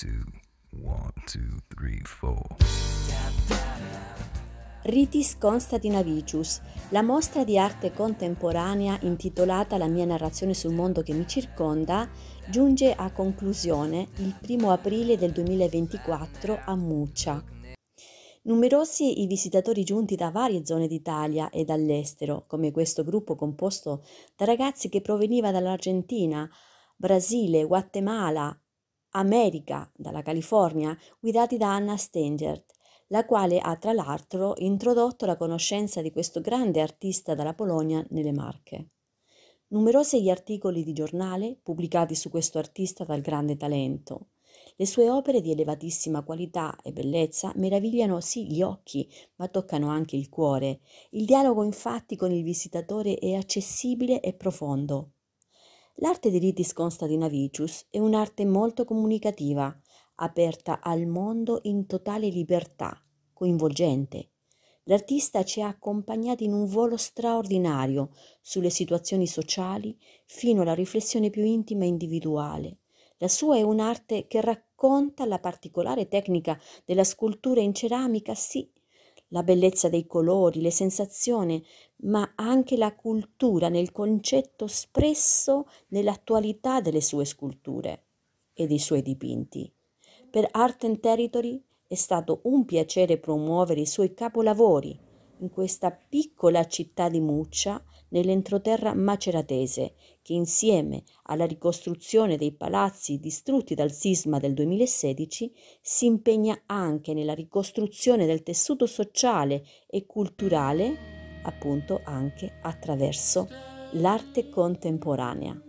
two, one, two, three, Ritis Constantinavicius, la mostra di arte contemporanea intitolata La mia narrazione sul mondo che mi circonda, giunge a conclusione il 1 aprile del 2024 a Muccia. Numerosi i visitatori giunti da varie zone d'Italia e dall'estero, come questo gruppo composto da ragazzi che proveniva dall'Argentina, Brasile, Guatemala, America dalla California guidati da Anna Stengert, la quale ha tra l'altro introdotto la conoscenza di questo grande artista dalla Polonia nelle Marche. Numerosi gli articoli di giornale pubblicati su questo artista dal grande talento. Le sue opere di elevatissima qualità e bellezza meravigliano sì gli occhi, ma toccano anche il cuore. Il dialogo infatti con il visitatore è accessibile e profondo. L'arte di Litis Constantinavicius è un'arte molto comunicativa, aperta al mondo in totale libertà, coinvolgente. L'artista ci ha accompagnati in un volo straordinario sulle situazioni sociali fino alla riflessione più intima e individuale. La sua è un'arte che racconta la particolare tecnica della scultura in ceramica, sì, la bellezza dei colori, le sensazioni, ma anche la cultura nel concetto espresso nell'attualità delle sue sculture e dei suoi dipinti. Per Art and Territory è stato un piacere promuovere i suoi capolavori in questa piccola città di Muccia nell'entroterra maceratese, che insieme alla ricostruzione dei palazzi distrutti dal sisma del 2016 si impegna anche nella ricostruzione del tessuto sociale e culturale, appunto anche attraverso l'arte contemporanea.